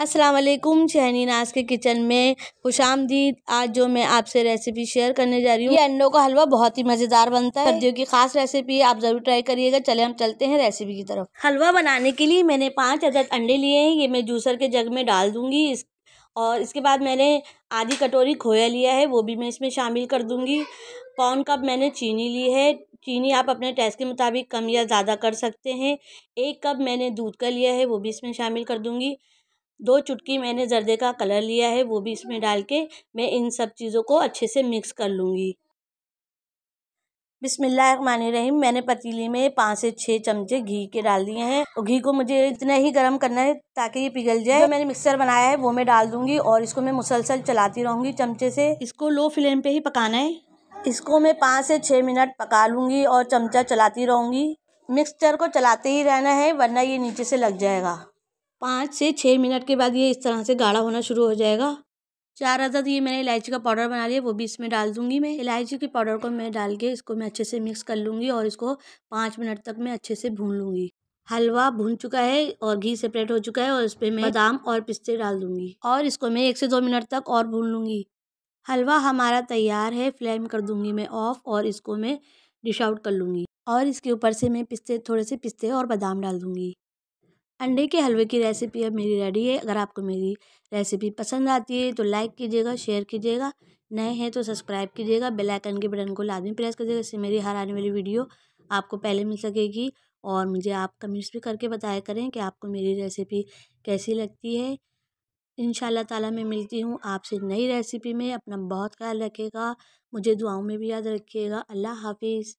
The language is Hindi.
अस्सलाम वालेकुम शहनी नाज के किचन में खुश आमदीद आज जो मैं आपसे रेसिपी शेयर करने जा रही हूँ ये अंडों का हलवा बहुत ही मज़ेदार बनता है सर्दियों की खास रेसिपी है आप ज़रूर ट्राई करिएगा चले हम चलते हैं रेसिपी की तरफ हलवा बनाने के लिए मैंने पाँच अदद अंडे लिए हैं ये मैं जूसर के जग में डाल दूँगी इस और इसके बाद मैंने आधी कटोरी खोया लिया है वो भी मैं इसमें शामिल कर दूँगी पौन कप मैंने चीनी ली है चीनी आप अपने टेस्ट के मुताबिक कम या ज़्यादा कर सकते हैं एक कप मैंने दूध का लिया है वो भी इसमें शामिल कर दूँगी दो चुटकी मैंने ज़र्दे का कलर लिया है वो भी इसमें डाल के मैं इन सब चीज़ों को अच्छे से मिक्स कर लूँगी रहीम मैंने पतीली में पाँच से छः चमचे घी के डाल दिए हैं और घी को मुझे इतना ही गर्म करना है ताकि ये पिघल जाए मैंने मिक्सर बनाया है वो मैं डाल दूँगी और इसको मैं मुसलसल चलाती रहूँगी चमचे से इसको लो फ्लेम पर ही पकाना है इसको मैं पाँच से छः मिनट पका लूँगी और चमचा चलाती रहूँगी मिक्सचर को चलाते ही रहना है वरना ये नीचे से लग जाएगा पाँच से छः मिनट के बाद ये इस तरह से गाढ़ा होना शुरू हो जाएगा चार अदद ये मैंने इलायची का पाउडर बना लिया वो भी इसमें डाल दूंगी मैं इलायची के पाउडर को मैं डाल के इसको मैं अच्छे से मिक्स कर लूँगी और इसको पाँच मिनट तक मैं अच्छे से भून लूँगी हलवा भून चुका है और घी सेपरेट हो चुका है और इस पर मैं बादाम और पिस्ते डाल दूँगी और इसको मैं एक से दो मिनट तक और भून लूँगी हलवा हमारा तैयार है फ्लेम कर दूँगी मैं ऑफ़ और इसको मैं डिश आउट कर लूँगी और इसके ऊपर से मैं पिस्ते थोड़े से पिस्ते और बादाम डाल दूँगी अंडे के हलवे की रेसिपी अब मेरी रेडी है अगर आपको मेरी रेसिपी पसंद आती है तो लाइक कीजिएगा शेयर कीजिएगा नए हैं तो सब्सक्राइब कीजिएगा बेल आइकन के बटन को लाजमी प्रेस कीजिएगा इससे मेरी हर आने वाली वीडियो आपको पहले मिल सकेगी और मुझे आप कमेंट्स भी करके बताया करें कि आपको मेरी रेसिपी कैसी लगती है इन ताला मैं मिलती हूँ आपसे नई रेसिपी में अपना बहुत ख्याल रखिएगा मुझे दुआओं में भी याद रखिएगा अल्लाह हाफिज़